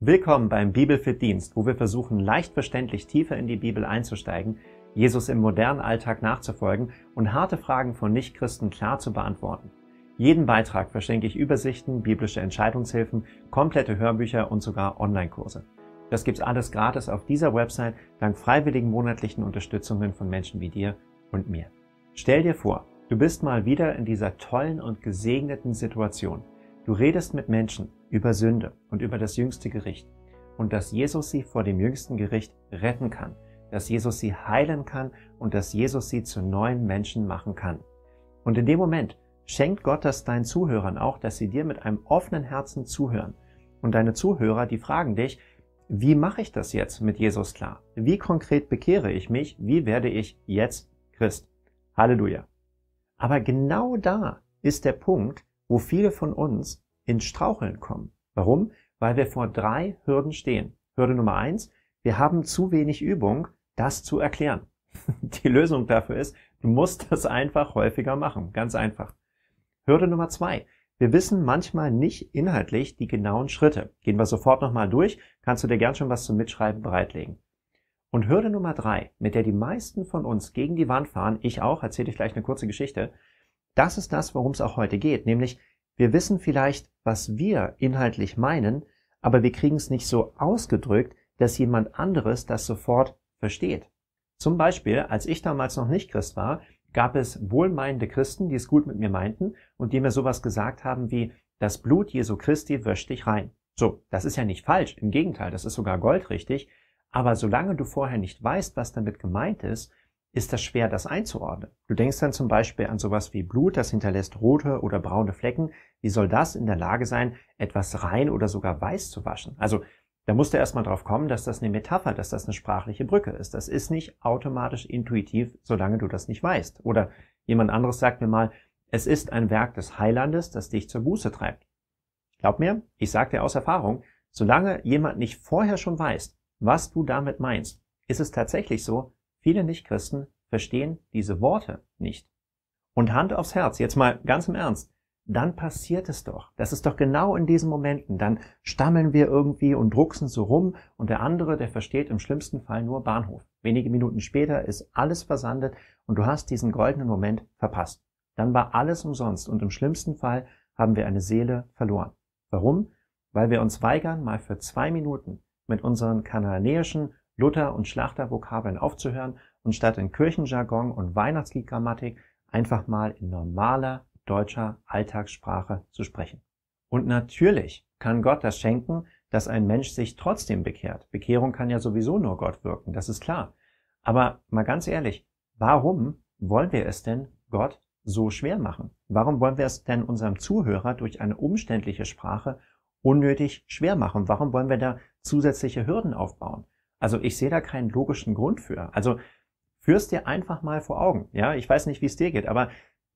Willkommen beim Bibel für Dienst, wo wir versuchen, leicht verständlich tiefer in die Bibel einzusteigen, Jesus im modernen Alltag nachzufolgen und harte Fragen von Nichtchristen klar zu beantworten. Jeden Beitrag verschenke ich Übersichten, biblische Entscheidungshilfen, komplette Hörbücher und sogar Online-Kurse. Das gibt's alles gratis auf dieser Website dank freiwilligen monatlichen Unterstützungen von Menschen wie dir und mir. Stell dir vor, du bist mal wieder in dieser tollen und gesegneten Situation. Du redest mit Menschen, über Sünde und über das jüngste Gericht und dass Jesus sie vor dem jüngsten Gericht retten kann, dass Jesus sie heilen kann und dass Jesus sie zu neuen Menschen machen kann. Und in dem Moment schenkt Gott das deinen Zuhörern auch, dass sie dir mit einem offenen Herzen zuhören. Und deine Zuhörer, die fragen dich, wie mache ich das jetzt mit Jesus klar? Wie konkret bekehre ich mich? Wie werde ich jetzt Christ? Halleluja. Aber genau da ist der Punkt, wo viele von uns ins Straucheln kommen. Warum? Weil wir vor drei Hürden stehen. Hürde Nummer eins, wir haben zu wenig Übung, das zu erklären. Die Lösung dafür ist, du musst das einfach häufiger machen. Ganz einfach. Hürde Nummer zwei. Wir wissen manchmal nicht inhaltlich die genauen Schritte. Gehen wir sofort nochmal durch. Kannst du dir gern schon was zum Mitschreiben bereitlegen. Und Hürde Nummer drei, mit der die meisten von uns gegen die Wand fahren, ich auch, erzähle ich gleich eine kurze Geschichte. Das ist das, worum es auch heute geht, nämlich wir wissen vielleicht, was wir inhaltlich meinen, aber wir kriegen es nicht so ausgedrückt, dass jemand anderes das sofort versteht. Zum Beispiel, als ich damals noch nicht Christ war, gab es wohlmeinende Christen, die es gut mit mir meinten und die mir sowas gesagt haben wie, das Blut Jesu Christi wäscht dich rein. So, das ist ja nicht falsch, im Gegenteil, das ist sogar goldrichtig, aber solange du vorher nicht weißt, was damit gemeint ist, ist das schwer, das einzuordnen. Du denkst dann zum Beispiel an sowas wie Blut, das hinterlässt rote oder braune Flecken. Wie soll das in der Lage sein, etwas rein oder sogar weiß zu waschen? Also da musst du erstmal drauf kommen, dass das eine Metapher, dass das eine sprachliche Brücke ist. Das ist nicht automatisch intuitiv, solange du das nicht weißt. Oder jemand anderes sagt mir mal, es ist ein Werk des Heilandes, das dich zur Buße treibt. Glaub mir, ich sage dir aus Erfahrung, solange jemand nicht vorher schon weiß, was du damit meinst, ist es tatsächlich so, Viele Nichtchristen verstehen diese Worte nicht. Und Hand aufs Herz, jetzt mal ganz im Ernst, dann passiert es doch. Das ist doch genau in diesen Momenten. Dann stammeln wir irgendwie und drucksen so rum und der andere, der versteht im schlimmsten Fall nur Bahnhof. Wenige Minuten später ist alles versandet und du hast diesen goldenen Moment verpasst. Dann war alles umsonst und im schlimmsten Fall haben wir eine Seele verloren. Warum? Weil wir uns weigern, mal für zwei Minuten mit unseren kananäischen Luther- und Schlachtervokabeln aufzuhören und statt in Kirchenjargon und Weihnachtsliedgrammatik einfach mal in normaler deutscher Alltagssprache zu sprechen. Und natürlich kann Gott das schenken, dass ein Mensch sich trotzdem bekehrt. Bekehrung kann ja sowieso nur Gott wirken, das ist klar. Aber mal ganz ehrlich, warum wollen wir es denn Gott so schwer machen? Warum wollen wir es denn unserem Zuhörer durch eine umständliche Sprache unnötig schwer machen? Warum wollen wir da zusätzliche Hürden aufbauen? Also ich sehe da keinen logischen Grund für. Also führst dir einfach mal vor Augen. Ja, ich weiß nicht, wie es dir geht, aber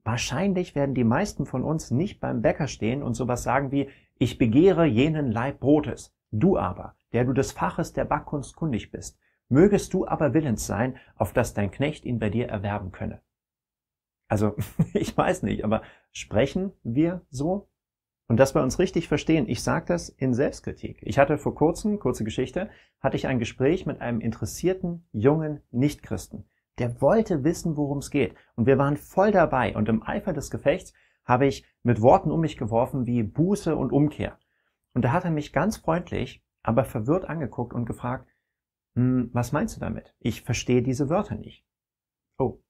wahrscheinlich werden die meisten von uns nicht beim Bäcker stehen und sowas sagen wie, ich begehre jenen Leib Brotes. Du aber, der du des Faches der Backkunst kundig bist, mögest du aber willens sein, auf dass dein Knecht ihn bei dir erwerben könne. Also, ich weiß nicht, aber sprechen wir so? Und dass wir uns richtig verstehen, ich sage das in Selbstkritik. Ich hatte vor kurzem, kurze Geschichte, hatte ich ein Gespräch mit einem interessierten jungen Nichtchristen. Der wollte wissen, worum es geht. Und wir waren voll dabei. Und im Eifer des Gefechts habe ich mit Worten um mich geworfen wie Buße und Umkehr. Und da hat er mich ganz freundlich, aber verwirrt angeguckt und gefragt, hm, was meinst du damit? Ich verstehe diese Wörter nicht. Oh,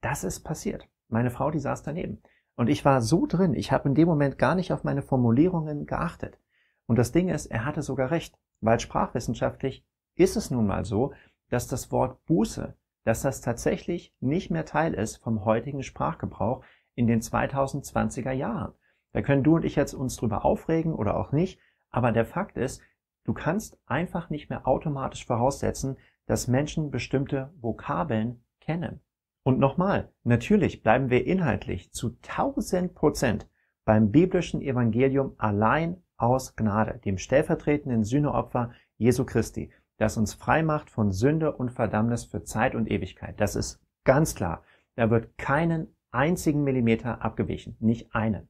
das ist passiert. Meine Frau, die saß daneben. Und ich war so drin, ich habe in dem Moment gar nicht auf meine Formulierungen geachtet. Und das Ding ist, er hatte sogar recht, weil sprachwissenschaftlich ist es nun mal so, dass das Wort Buße, dass das tatsächlich nicht mehr Teil ist vom heutigen Sprachgebrauch in den 2020er Jahren. Da können du und ich jetzt uns drüber aufregen oder auch nicht, aber der Fakt ist, du kannst einfach nicht mehr automatisch voraussetzen, dass Menschen bestimmte Vokabeln kennen. Und nochmal, natürlich bleiben wir inhaltlich zu 1000 Prozent beim biblischen Evangelium allein aus Gnade, dem stellvertretenden Sühneopfer Jesu Christi, das uns frei macht von Sünde und Verdammnis für Zeit und Ewigkeit. Das ist ganz klar. Da wird keinen einzigen Millimeter abgewichen, nicht einen.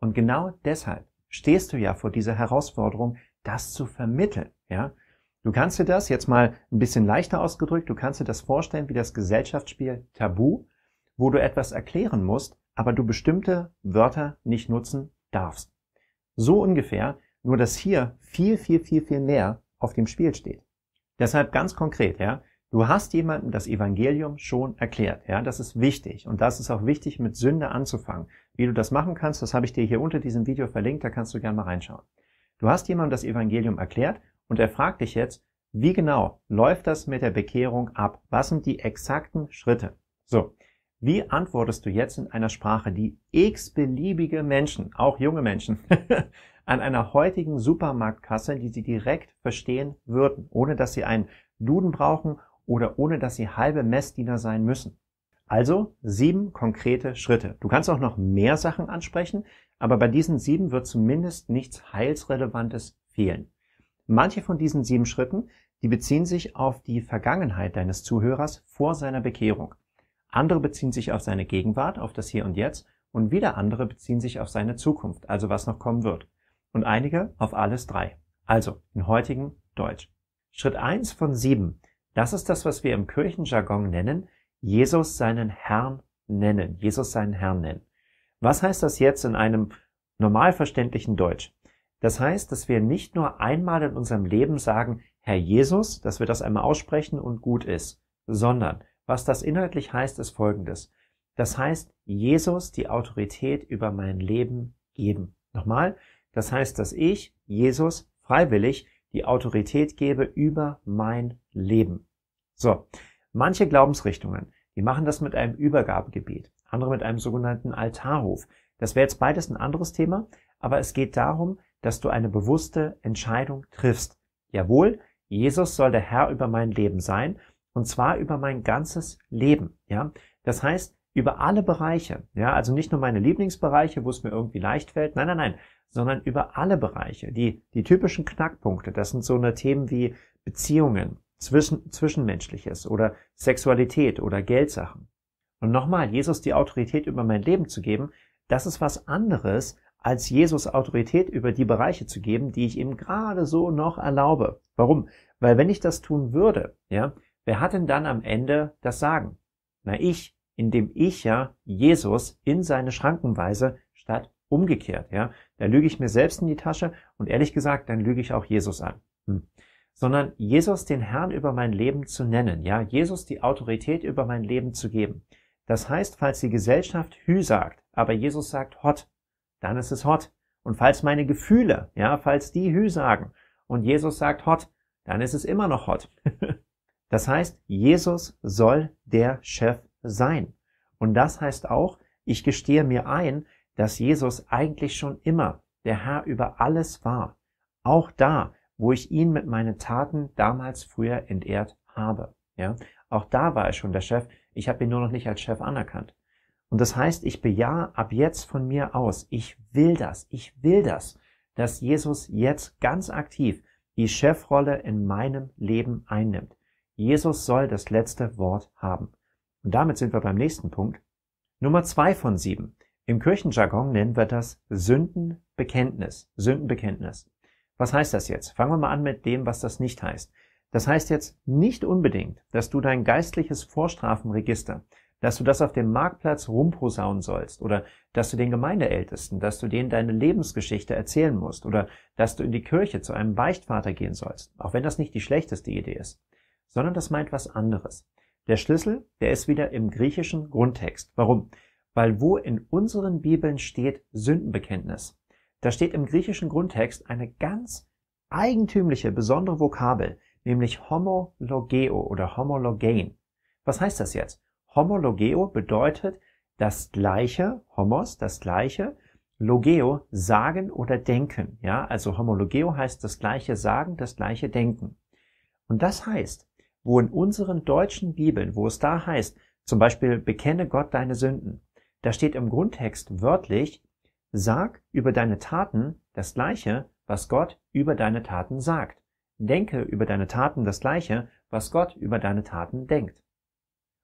Und genau deshalb stehst du ja vor dieser Herausforderung, das zu vermitteln, ja? Du kannst dir das jetzt mal ein bisschen leichter ausgedrückt, du kannst dir das vorstellen wie das Gesellschaftsspiel Tabu, wo du etwas erklären musst, aber du bestimmte Wörter nicht nutzen darfst. So ungefähr, nur dass hier viel, viel, viel, viel mehr auf dem Spiel steht. Deshalb ganz konkret, ja, du hast jemandem das Evangelium schon erklärt, ja, das ist wichtig und das ist auch wichtig, mit Sünde anzufangen. Wie du das machen kannst, das habe ich dir hier unter diesem Video verlinkt, da kannst du gerne mal reinschauen. Du hast jemandem das Evangelium erklärt und er fragt dich jetzt, wie genau läuft das mit der Bekehrung ab? Was sind die exakten Schritte? So, wie antwortest du jetzt in einer Sprache, die x-beliebige Menschen, auch junge Menschen, an einer heutigen Supermarktkasse, die sie direkt verstehen würden, ohne dass sie einen Duden brauchen oder ohne dass sie halbe Messdiener sein müssen? Also sieben konkrete Schritte. Du kannst auch noch mehr Sachen ansprechen, aber bei diesen sieben wird zumindest nichts Heilsrelevantes fehlen. Manche von diesen sieben Schritten, die beziehen sich auf die Vergangenheit deines Zuhörers vor seiner Bekehrung. Andere beziehen sich auf seine Gegenwart, auf das Hier und Jetzt und wieder andere beziehen sich auf seine Zukunft, also was noch kommen wird. Und einige auf alles drei. Also in heutigen Deutsch. Schritt eins von sieben. Das ist das, was wir im Kirchenjargon nennen, Jesus seinen Herrn nennen. Jesus seinen Herrn nennen. Was heißt das jetzt in einem normal verständlichen Deutsch? Das heißt, dass wir nicht nur einmal in unserem Leben sagen, Herr Jesus, dass wir das einmal aussprechen und gut ist, sondern was das inhaltlich heißt, ist folgendes. Das heißt, Jesus die Autorität über mein Leben geben. Nochmal, das heißt, dass ich, Jesus, freiwillig die Autorität gebe über mein Leben. So, manche Glaubensrichtungen, die machen das mit einem Übergabegebet, andere mit einem sogenannten Altarhof. Das wäre jetzt beides ein anderes Thema, aber es geht darum, dass du eine bewusste Entscheidung triffst. Jawohl, Jesus soll der Herr über mein Leben sein und zwar über mein ganzes Leben, ja? Das heißt, über alle Bereiche, ja? Also nicht nur meine Lieblingsbereiche, wo es mir irgendwie leicht fällt. Nein, nein, nein, sondern über alle Bereiche. Die die typischen Knackpunkte, das sind so eine Themen wie Beziehungen, zwischen, zwischenmenschliches oder Sexualität oder Geldsachen. Und nochmal, Jesus die Autorität über mein Leben zu geben, das ist was anderes, als Jesus Autorität über die Bereiche zu geben, die ich ihm gerade so noch erlaube. Warum? Weil wenn ich das tun würde, ja, wer hat denn dann am Ende das Sagen? Na ich, indem ich ja Jesus in seine Schranken weise, statt umgekehrt, ja. Da lüge ich mir selbst in die Tasche und ehrlich gesagt, dann lüge ich auch Jesus an. Hm. Sondern Jesus den Herrn über mein Leben zu nennen, ja, Jesus die Autorität über mein Leben zu geben. Das heißt, falls die Gesellschaft Hü sagt, aber Jesus sagt Hot, dann ist es hot. Und falls meine Gefühle, ja, falls die Hü sagen und Jesus sagt hot, dann ist es immer noch hot. das heißt, Jesus soll der Chef sein. Und das heißt auch, ich gestehe mir ein, dass Jesus eigentlich schon immer der Herr über alles war. Auch da, wo ich ihn mit meinen Taten damals früher entehrt habe. Ja, auch da war er schon der Chef. Ich habe ihn nur noch nicht als Chef anerkannt. Und das heißt, ich bejahe ab jetzt von mir aus, ich will das, ich will das, dass Jesus jetzt ganz aktiv die Chefrolle in meinem Leben einnimmt. Jesus soll das letzte Wort haben. Und damit sind wir beim nächsten Punkt. Nummer zwei von sieben. Im Kirchenjargon nennen wir das Sündenbekenntnis. Sündenbekenntnis. Was heißt das jetzt? Fangen wir mal an mit dem, was das nicht heißt. Das heißt jetzt nicht unbedingt, dass du dein geistliches Vorstrafenregister dass du das auf dem Marktplatz rumposaunen sollst oder dass du den Gemeindeältesten, dass du denen deine Lebensgeschichte erzählen musst oder dass du in die Kirche zu einem Beichtvater gehen sollst, auch wenn das nicht die schlechteste Idee ist, sondern das meint was anderes. Der Schlüssel, der ist wieder im griechischen Grundtext. Warum? Weil wo in unseren Bibeln steht Sündenbekenntnis, da steht im griechischen Grundtext eine ganz eigentümliche, besondere Vokabel, nämlich homologeo oder homologein. Was heißt das jetzt? homologeo bedeutet das Gleiche, homos, das Gleiche, logeo, sagen oder denken. Ja, also homologeo heißt das Gleiche sagen, das Gleiche denken. Und das heißt, wo in unseren deutschen Bibeln, wo es da heißt, zum Beispiel bekenne Gott deine Sünden, da steht im Grundtext wörtlich, sag über deine Taten das Gleiche, was Gott über deine Taten sagt. Denke über deine Taten das Gleiche, was Gott über deine Taten denkt.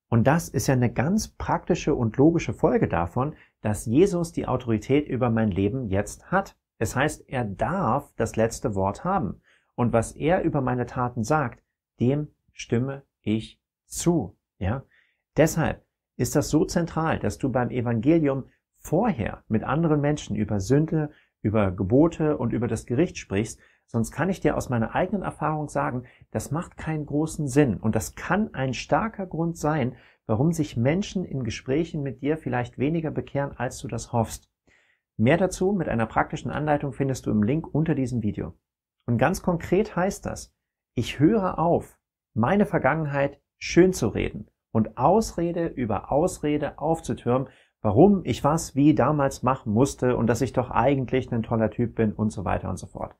Und das ist ja eine ganz praktische und logische Folge davon, dass Jesus die Autorität über mein Leben jetzt hat. Es heißt, er darf das letzte Wort haben. Und was er über meine Taten sagt, dem stimme ich zu. Ja? Deshalb ist das so zentral, dass du beim Evangelium vorher mit anderen Menschen über Sünde, über Gebote und über das Gericht sprichst, Sonst kann ich dir aus meiner eigenen Erfahrung sagen, das macht keinen großen Sinn. Und das kann ein starker Grund sein, warum sich Menschen in Gesprächen mit dir vielleicht weniger bekehren, als du das hoffst. Mehr dazu mit einer praktischen Anleitung findest du im Link unter diesem Video. Und ganz konkret heißt das, ich höre auf, meine Vergangenheit schön zu reden und Ausrede über Ausrede aufzutürmen, warum ich was wie damals machen musste und dass ich doch eigentlich ein toller Typ bin und so weiter und so fort.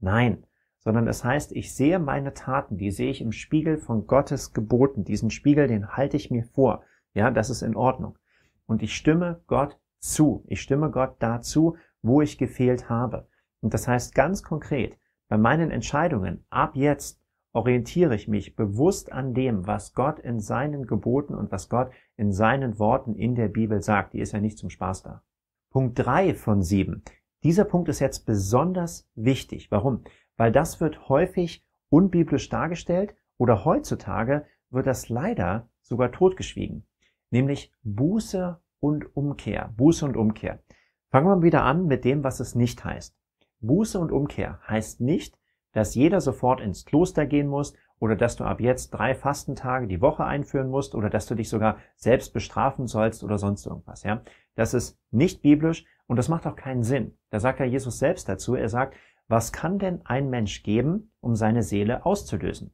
Nein, sondern es heißt, ich sehe meine Taten, die sehe ich im Spiegel von Gottes Geboten. Diesen Spiegel, den halte ich mir vor. Ja, das ist in Ordnung. Und ich stimme Gott zu. Ich stimme Gott dazu, wo ich gefehlt habe. Und das heißt ganz konkret, bei meinen Entscheidungen ab jetzt orientiere ich mich bewusst an dem, was Gott in seinen Geboten und was Gott in seinen Worten in der Bibel sagt. Die ist ja nicht zum Spaß da. Punkt drei von sieben. Dieser Punkt ist jetzt besonders wichtig. Warum? Weil das wird häufig unbiblisch dargestellt oder heutzutage wird das leider sogar totgeschwiegen. Nämlich Buße und Umkehr. Buße und Umkehr. Fangen wir wieder an mit dem, was es nicht heißt. Buße und Umkehr heißt nicht, dass jeder sofort ins Kloster gehen muss oder dass du ab jetzt drei Fastentage die Woche einführen musst oder dass du dich sogar selbst bestrafen sollst oder sonst irgendwas. Ja? Das ist nicht biblisch, und das macht auch keinen Sinn. Da sagt ja Jesus selbst dazu, er sagt, was kann denn ein Mensch geben, um seine Seele auszulösen?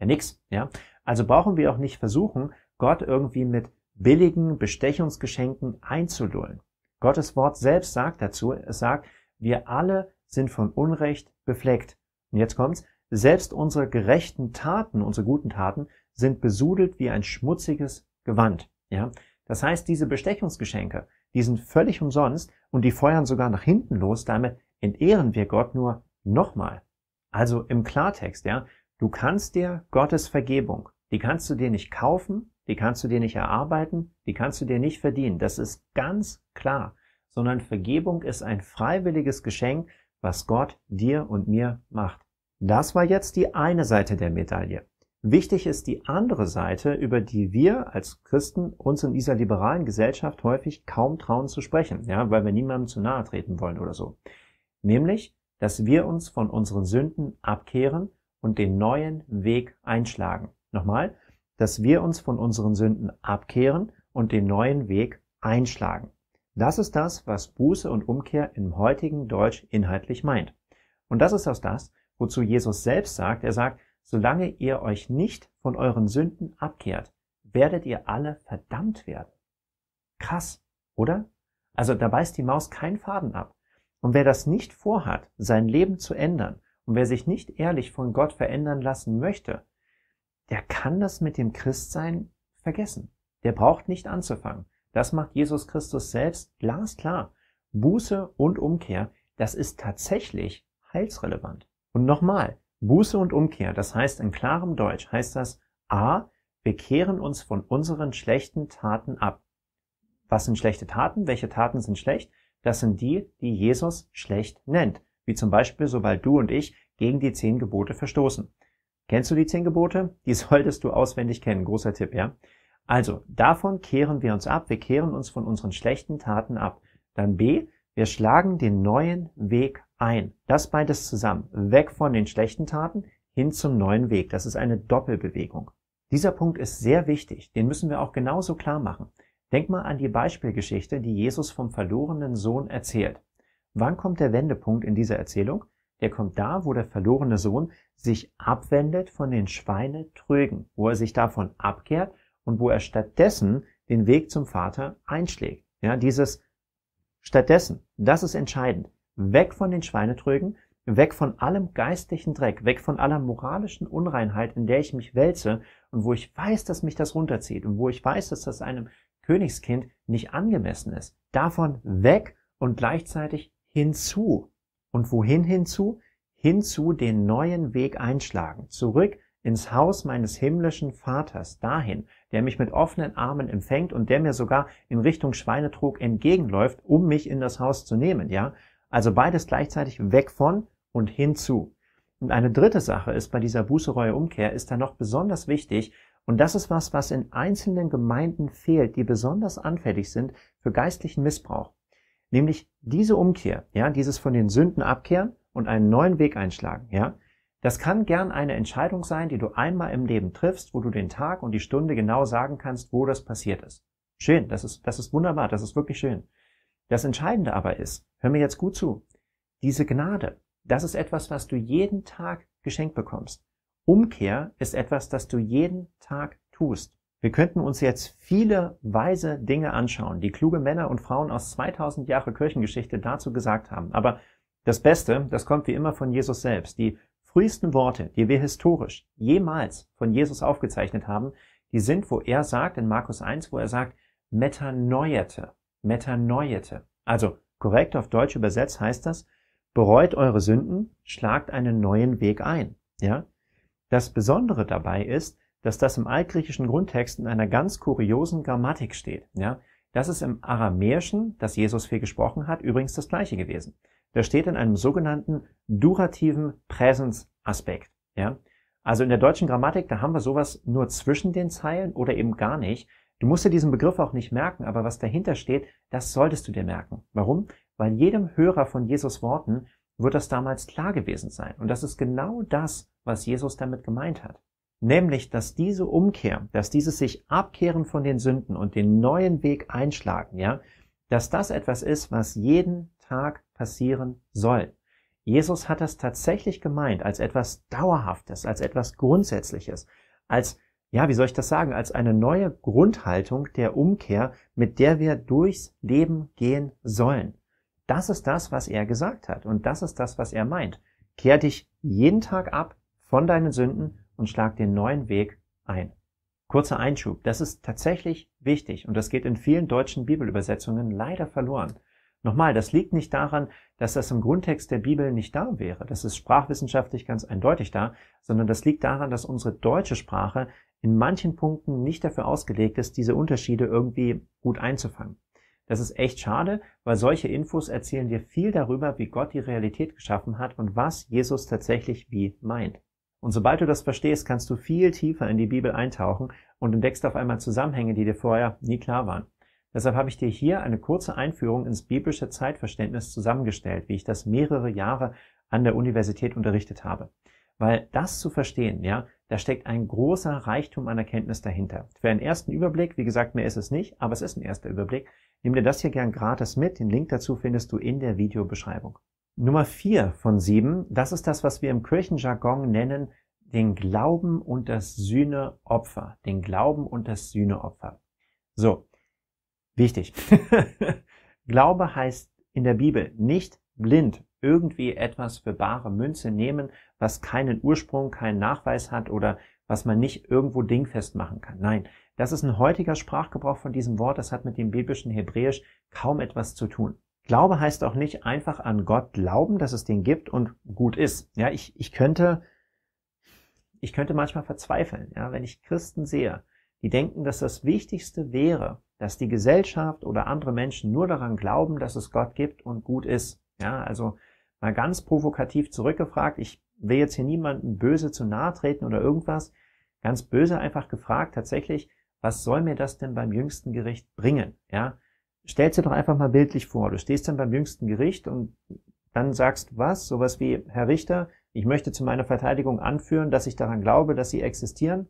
Ja, nix, ja. Also brauchen wir auch nicht versuchen, Gott irgendwie mit billigen Bestechungsgeschenken einzulullen. Gottes Wort selbst sagt dazu, es sagt, wir alle sind von Unrecht befleckt. Und jetzt kommt's, selbst unsere gerechten Taten, unsere guten Taten, sind besudelt wie ein schmutziges Gewand. Ja? Das heißt, diese Bestechungsgeschenke, die sind völlig umsonst und die feuern sogar nach hinten los. Damit entehren wir Gott nur nochmal. Also im Klartext, ja. Du kannst dir Gottes Vergebung, die kannst du dir nicht kaufen, die kannst du dir nicht erarbeiten, die kannst du dir nicht verdienen. Das ist ganz klar. Sondern Vergebung ist ein freiwilliges Geschenk, was Gott dir und mir macht. Das war jetzt die eine Seite der Medaille. Wichtig ist die andere Seite, über die wir als Christen uns in dieser liberalen Gesellschaft häufig kaum trauen zu sprechen, ja, weil wir niemandem zu nahe treten wollen oder so. Nämlich, dass wir uns von unseren Sünden abkehren und den neuen Weg einschlagen. Nochmal, dass wir uns von unseren Sünden abkehren und den neuen Weg einschlagen. Das ist das, was Buße und Umkehr im heutigen Deutsch inhaltlich meint. Und das ist auch das, wozu Jesus selbst sagt, er sagt, Solange ihr euch nicht von euren Sünden abkehrt, werdet ihr alle verdammt werden. Krass, oder? Also da beißt die Maus keinen Faden ab. Und wer das nicht vorhat, sein Leben zu ändern, und wer sich nicht ehrlich von Gott verändern lassen möchte, der kann das mit dem Christsein vergessen. Der braucht nicht anzufangen. Das macht Jesus Christus selbst glasklar. Buße und Umkehr, das ist tatsächlich heilsrelevant. Und nochmal, Buße und Umkehr, das heißt in klarem Deutsch, heißt das A, wir kehren uns von unseren schlechten Taten ab. Was sind schlechte Taten? Welche Taten sind schlecht? Das sind die, die Jesus schlecht nennt. Wie zum Beispiel, sobald du und ich gegen die zehn Gebote verstoßen. Kennst du die zehn Gebote? Die solltest du auswendig kennen. Großer Tipp, ja? Also, davon kehren wir uns ab. Wir kehren uns von unseren schlechten Taten ab. Dann B, wir schlagen den neuen Weg ein. Das beides zusammen. Weg von den schlechten Taten hin zum neuen Weg. Das ist eine Doppelbewegung. Dieser Punkt ist sehr wichtig. Den müssen wir auch genauso klar machen. Denk mal an die Beispielgeschichte, die Jesus vom verlorenen Sohn erzählt. Wann kommt der Wendepunkt in dieser Erzählung? Der kommt da, wo der verlorene Sohn sich abwendet von den Schweine trögen, wo er sich davon abkehrt und wo er stattdessen den Weg zum Vater einschlägt. Ja, dieses stattdessen, das ist entscheidend weg von den Schweinetrögen, weg von allem geistlichen Dreck, weg von aller moralischen Unreinheit, in der ich mich wälze und wo ich weiß, dass mich das runterzieht und wo ich weiß, dass das einem Königskind nicht angemessen ist. Davon weg und gleichzeitig hinzu. Und wohin hinzu? Hinzu den neuen Weg einschlagen. Zurück ins Haus meines himmlischen Vaters, dahin, der mich mit offenen Armen empfängt und der mir sogar in Richtung Schweinetrog entgegenläuft, um mich in das Haus zu nehmen, ja? Also beides gleichzeitig weg von und hinzu. Und eine dritte Sache ist bei dieser Bußereue Umkehr ist da noch besonders wichtig, und das ist was, was in einzelnen Gemeinden fehlt, die besonders anfällig sind für geistlichen Missbrauch. Nämlich diese Umkehr, ja, dieses von den Sünden abkehren und einen neuen Weg einschlagen, ja. Das kann gern eine Entscheidung sein, die du einmal im Leben triffst, wo du den Tag und die Stunde genau sagen kannst, wo das passiert ist. Schön, das ist, das ist wunderbar, das ist wirklich schön. Das Entscheidende aber ist, hör mir jetzt gut zu, diese Gnade, das ist etwas, was du jeden Tag geschenkt bekommst. Umkehr ist etwas, das du jeden Tag tust. Wir könnten uns jetzt viele weise Dinge anschauen, die kluge Männer und Frauen aus 2000 Jahre Kirchengeschichte dazu gesagt haben. Aber das Beste, das kommt wie immer von Jesus selbst. Die frühesten Worte, die wir historisch jemals von Jesus aufgezeichnet haben, die sind, wo er sagt, in Markus 1, wo er sagt, metaneuete, metaneuete. Also Korrekt auf Deutsch übersetzt heißt das, bereut eure Sünden, schlagt einen neuen Weg ein. Ja? Das Besondere dabei ist, dass das im altgriechischen Grundtext in einer ganz kuriosen Grammatik steht. Ja? Das ist im Aramäischen, das Jesus viel gesprochen hat, übrigens das gleiche gewesen. Das steht in einem sogenannten durativen Präsensaspekt. Ja? Also in der deutschen Grammatik, da haben wir sowas nur zwischen den Zeilen oder eben gar nicht. Du musst dir diesen Begriff auch nicht merken, aber was dahinter steht, das solltest du dir merken. Warum? Weil jedem Hörer von Jesus Worten wird das damals klar gewesen sein. Und das ist genau das, was Jesus damit gemeint hat. Nämlich, dass diese Umkehr, dass dieses sich abkehren von den Sünden und den neuen Weg einschlagen, ja, dass das etwas ist, was jeden Tag passieren soll. Jesus hat das tatsächlich gemeint als etwas Dauerhaftes, als etwas Grundsätzliches, als ja, wie soll ich das sagen, als eine neue Grundhaltung der Umkehr, mit der wir durchs Leben gehen sollen. Das ist das, was er gesagt hat und das ist das, was er meint. Kehr dich jeden Tag ab von deinen Sünden und schlag den neuen Weg ein. Kurzer Einschub, das ist tatsächlich wichtig und das geht in vielen deutschen Bibelübersetzungen leider verloren. Nochmal, das liegt nicht daran, dass das im Grundtext der Bibel nicht da wäre. Das ist sprachwissenschaftlich ganz eindeutig da, sondern das liegt daran, dass unsere deutsche Sprache in manchen Punkten nicht dafür ausgelegt ist, diese Unterschiede irgendwie gut einzufangen. Das ist echt schade, weil solche Infos erzählen dir viel darüber, wie Gott die Realität geschaffen hat und was Jesus tatsächlich wie meint. Und sobald du das verstehst, kannst du viel tiefer in die Bibel eintauchen und entdeckst auf einmal Zusammenhänge, die dir vorher nie klar waren. Deshalb habe ich dir hier eine kurze Einführung ins biblische Zeitverständnis zusammengestellt, wie ich das mehrere Jahre an der Universität unterrichtet habe. Weil das zu verstehen, ja, da steckt ein großer Reichtum an Erkenntnis dahinter. Für einen ersten Überblick, wie gesagt, mehr ist es nicht, aber es ist ein erster Überblick. Nimm dir das hier gern gratis mit. Den Link dazu findest du in der Videobeschreibung. Nummer vier von sieben, das ist das, was wir im Kirchenjargon nennen, den Glauben und das Sühneopfer. Den Glauben und das Sühneopfer. So, Wichtig. Glaube heißt in der Bibel nicht blind irgendwie etwas für bare Münze nehmen, was keinen Ursprung, keinen Nachweis hat oder was man nicht irgendwo dingfest machen kann. Nein, das ist ein heutiger Sprachgebrauch von diesem Wort. Das hat mit dem biblischen Hebräisch kaum etwas zu tun. Glaube heißt auch nicht einfach an Gott glauben, dass es den gibt und gut ist. Ja, ich, ich könnte, ich könnte manchmal verzweifeln, ja, wenn ich Christen sehe, die denken, dass das Wichtigste wäre, dass die Gesellschaft oder andere Menschen nur daran glauben, dass es Gott gibt und gut ist. Ja, also mal ganz provokativ zurückgefragt, ich will jetzt hier niemanden böse zu nahe treten oder irgendwas, ganz böse einfach gefragt tatsächlich, was soll mir das denn beim jüngsten Gericht bringen? Ja, stellst dir doch einfach mal bildlich vor, du stehst dann beim jüngsten Gericht und dann sagst was, sowas wie, Herr Richter, ich möchte zu meiner Verteidigung anführen, dass ich daran glaube, dass sie existieren.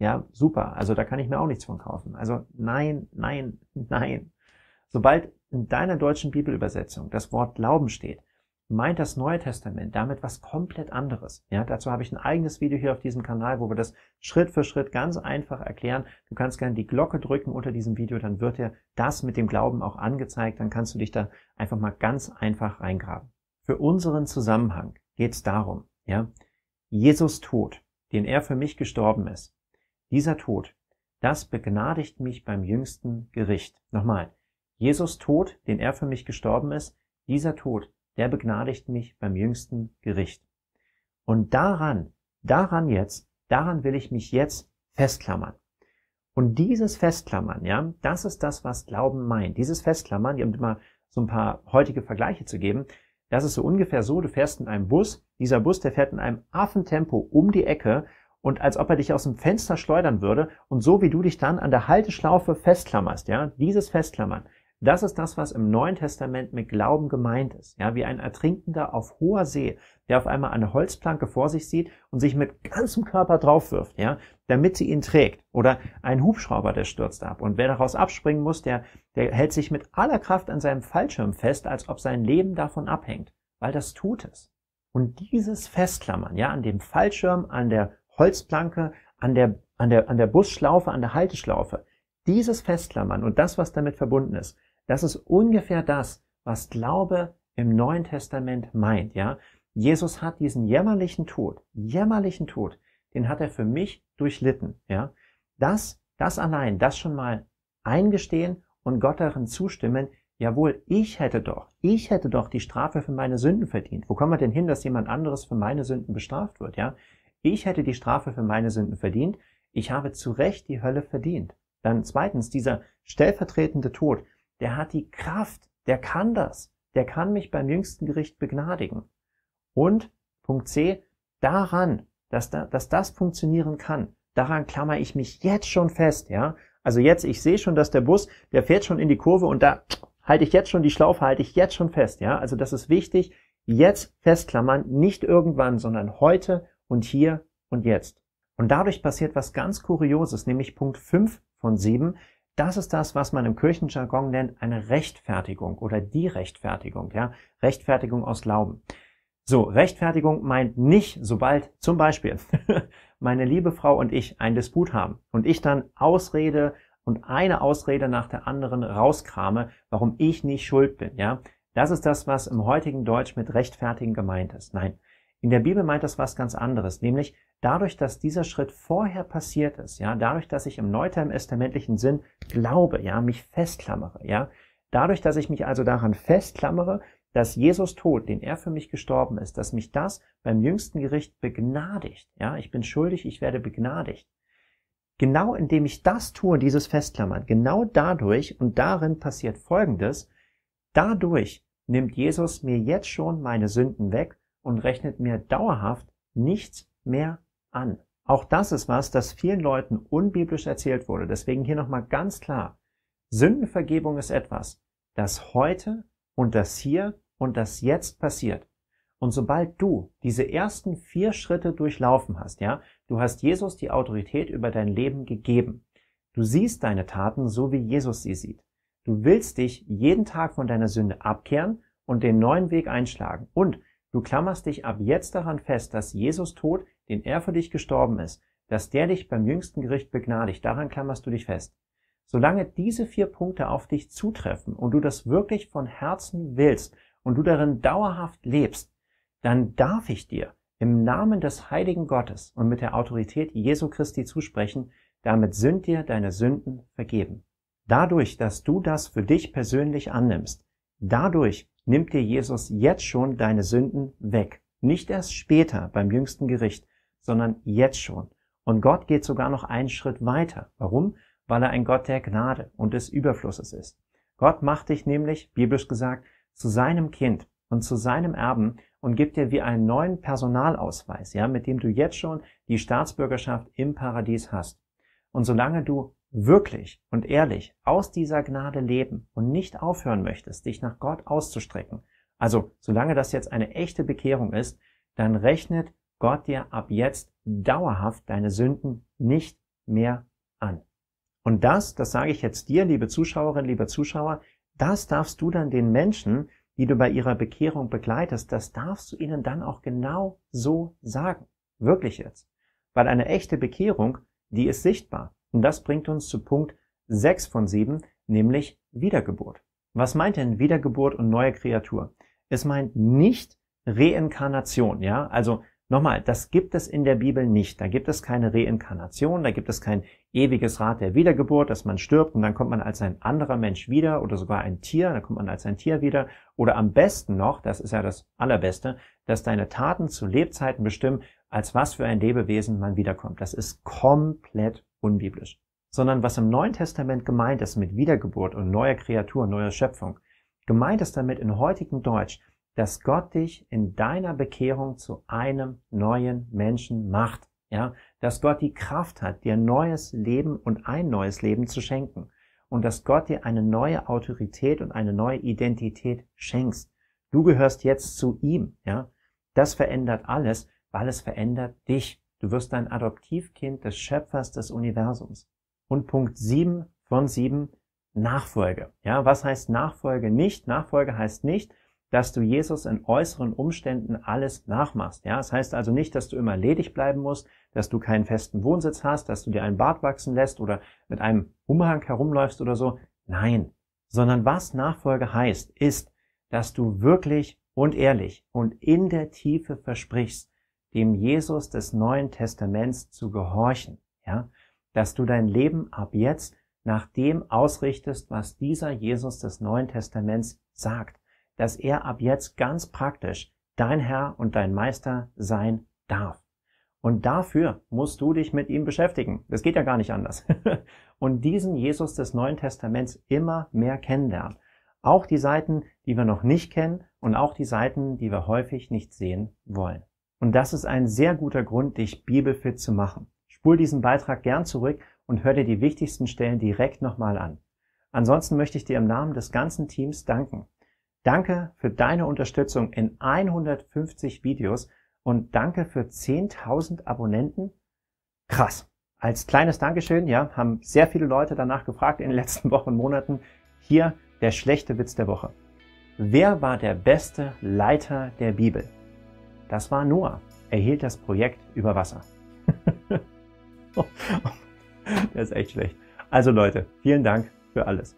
Ja, super. Also da kann ich mir auch nichts von kaufen. Also nein, nein, nein. Sobald in deiner deutschen Bibelübersetzung das Wort Glauben steht, meint das Neue Testament damit was komplett anderes. Ja, dazu habe ich ein eigenes Video hier auf diesem Kanal, wo wir das Schritt für Schritt ganz einfach erklären. Du kannst gerne die Glocke drücken unter diesem Video, dann wird dir das mit dem Glauben auch angezeigt. Dann kannst du dich da einfach mal ganz einfach reingraben. Für unseren Zusammenhang geht es darum, ja, Jesus Tod, den er für mich gestorben ist, dieser Tod, das begnadigt mich beim jüngsten Gericht. Nochmal, Jesus Tod, den er für mich gestorben ist, dieser Tod, der begnadigt mich beim jüngsten Gericht. Und daran, daran jetzt, daran will ich mich jetzt festklammern. Und dieses Festklammern, ja, das ist das, was Glauben meint. Dieses Festklammern, um mal so ein paar heutige Vergleiche zu geben, das ist so ungefähr so, du fährst in einem Bus, dieser Bus, der fährt in einem Affentempo um die Ecke und als ob er dich aus dem Fenster schleudern würde und so wie du dich dann an der Halteschlaufe festklammerst, ja, dieses Festklammern, das ist das, was im Neuen Testament mit Glauben gemeint ist, ja, wie ein Ertrinkender auf hoher See, der auf einmal eine Holzplanke vor sich sieht und sich mit ganzem Körper draufwirft, ja, damit sie ihn trägt oder ein Hubschrauber, der stürzt ab und wer daraus abspringen muss, der, der hält sich mit aller Kraft an seinem Fallschirm fest, als ob sein Leben davon abhängt, weil das tut es. Und dieses Festklammern, ja, an dem Fallschirm, an der Holzplanke an der, an der, an der Busschlaufe, an der Halteschlaufe. Dieses Festklammern und das, was damit verbunden ist, das ist ungefähr das, was Glaube im Neuen Testament meint, ja. Jesus hat diesen jämmerlichen Tod, jämmerlichen Tod, den hat er für mich durchlitten, ja. Das, das allein, das schon mal eingestehen und Gott darin zustimmen, jawohl, ich hätte doch, ich hätte doch die Strafe für meine Sünden verdient. Wo kommen wir denn hin, dass jemand anderes für meine Sünden bestraft wird, ja? Ich hätte die Strafe für meine Sünden verdient. Ich habe zu Recht die Hölle verdient. Dann zweitens, dieser stellvertretende Tod, der hat die Kraft, der kann das, der kann mich beim jüngsten Gericht begnadigen. Und Punkt C, daran, dass, da, dass das funktionieren kann, daran klammer ich mich jetzt schon fest, ja. Also jetzt, ich sehe schon, dass der Bus, der fährt schon in die Kurve und da halte ich jetzt schon die Schlaufe, halte ich jetzt schon fest, ja. Also das ist wichtig, jetzt festklammern, nicht irgendwann, sondern heute, und hier und jetzt. Und dadurch passiert was ganz Kurioses, nämlich Punkt 5 von 7. Das ist das, was man im Kirchenjargon nennt, eine Rechtfertigung oder die Rechtfertigung, ja. Rechtfertigung aus Glauben. So, Rechtfertigung meint nicht, sobald zum Beispiel meine liebe Frau und ich einen Disput haben und ich dann Ausrede und eine Ausrede nach der anderen rauskrame, warum ich nicht schuld bin, ja. Das ist das, was im heutigen Deutsch mit rechtfertigen gemeint ist. Nein, in der Bibel meint das was ganz anderes, nämlich dadurch, dass dieser Schritt vorher passiert ist, ja, dadurch, dass ich im neutestamentlichen Sinn glaube, ja, mich festklammere, ja, dadurch, dass ich mich also daran festklammere, dass Jesus Tod, den er für mich gestorben ist, dass mich das beim jüngsten Gericht begnadigt, ja, ich bin schuldig, ich werde begnadigt. Genau indem ich das tue, dieses Festklammern, genau dadurch und darin passiert Folgendes, dadurch nimmt Jesus mir jetzt schon meine Sünden weg und rechnet mir dauerhaft nichts mehr an. Auch das ist was, das vielen Leuten unbiblisch erzählt wurde. Deswegen hier nochmal ganz klar. Sündenvergebung ist etwas, das heute und das hier und das jetzt passiert. Und sobald du diese ersten vier Schritte durchlaufen hast, ja, du hast Jesus die Autorität über dein Leben gegeben. Du siehst deine Taten so, wie Jesus sie sieht. Du willst dich jeden Tag von deiner Sünde abkehren und den neuen Weg einschlagen. Und Du klammerst dich ab jetzt daran fest, dass Jesus Tod, den er für dich gestorben ist, dass der dich beim jüngsten Gericht begnadigt, daran klammerst du dich fest. Solange diese vier Punkte auf dich zutreffen und du das wirklich von Herzen willst und du darin dauerhaft lebst, dann darf ich dir im Namen des heiligen Gottes und mit der Autorität Jesu Christi zusprechen, damit sind dir deine Sünden vergeben. Dadurch, dass du das für dich persönlich annimmst, dadurch nimmt dir Jesus jetzt schon deine Sünden weg. Nicht erst später beim jüngsten Gericht, sondern jetzt schon. Und Gott geht sogar noch einen Schritt weiter. Warum? Weil er ein Gott der Gnade und des Überflusses ist. Gott macht dich nämlich, biblisch gesagt, zu seinem Kind und zu seinem Erben und gibt dir wie einen neuen Personalausweis, ja, mit dem du jetzt schon die Staatsbürgerschaft im Paradies hast. Und solange du wirklich und ehrlich aus dieser Gnade leben und nicht aufhören möchtest, dich nach Gott auszustrecken, also solange das jetzt eine echte Bekehrung ist, dann rechnet Gott dir ab jetzt dauerhaft deine Sünden nicht mehr an. Und das, das sage ich jetzt dir, liebe Zuschauerin, lieber Zuschauer, das darfst du dann den Menschen, die du bei ihrer Bekehrung begleitest, das darfst du ihnen dann auch genau so sagen. Wirklich jetzt. Weil eine echte Bekehrung, die ist sichtbar. Und das bringt uns zu Punkt 6 von 7, nämlich Wiedergeburt. Was meint denn Wiedergeburt und neue Kreatur? Es meint nicht Reinkarnation, ja? Also nochmal, das gibt es in der Bibel nicht. Da gibt es keine Reinkarnation, da gibt es kein ewiges Rad der Wiedergeburt, dass man stirbt und dann kommt man als ein anderer Mensch wieder oder sogar ein Tier, dann kommt man als ein Tier wieder. Oder am besten noch, das ist ja das Allerbeste, dass deine Taten zu Lebzeiten bestimmen, als was für ein Lebewesen man wiederkommt. Das ist komplett unbiblisch, sondern was im Neuen Testament gemeint ist mit Wiedergeburt und neuer Kreatur, neuer Schöpfung. Gemeint ist damit in heutigem Deutsch, dass Gott dich in deiner Bekehrung zu einem neuen Menschen macht, ja, dass Gott die Kraft hat, dir neues Leben und ein neues Leben zu schenken und dass Gott dir eine neue Autorität und eine neue Identität schenkst. Du gehörst jetzt zu ihm, ja. Das verändert alles, weil es verändert dich. Du wirst ein Adoptivkind des Schöpfers des Universums. Und Punkt 7 von 7, Nachfolge. Ja, was heißt Nachfolge nicht? Nachfolge heißt nicht, dass du Jesus in äußeren Umständen alles nachmachst. Ja, es das heißt also nicht, dass du immer ledig bleiben musst, dass du keinen festen Wohnsitz hast, dass du dir einen Bart wachsen lässt oder mit einem Umhang herumläufst oder so. Nein, sondern was Nachfolge heißt, ist, dass du wirklich und ehrlich und in der Tiefe versprichst, dem Jesus des Neuen Testaments zu gehorchen, ja, dass du dein Leben ab jetzt nach dem ausrichtest, was dieser Jesus des Neuen Testaments sagt, dass er ab jetzt ganz praktisch dein Herr und dein Meister sein darf. Und dafür musst du dich mit ihm beschäftigen. Das geht ja gar nicht anders. und diesen Jesus des Neuen Testaments immer mehr kennenlernen. Auch die Seiten, die wir noch nicht kennen und auch die Seiten, die wir häufig nicht sehen wollen. Und das ist ein sehr guter Grund, dich bibelfit zu machen. Spul diesen Beitrag gern zurück und hör dir die wichtigsten Stellen direkt nochmal an. Ansonsten möchte ich dir im Namen des ganzen Teams danken. Danke für deine Unterstützung in 150 Videos und danke für 10.000 Abonnenten. Krass. Als kleines Dankeschön, ja, haben sehr viele Leute danach gefragt in den letzten Wochen und Monaten. Hier der schlechte Witz der Woche. Wer war der beste Leiter der Bibel? Das war Noah. Er hielt das Projekt über Wasser. das ist echt schlecht. Also Leute, vielen Dank für alles.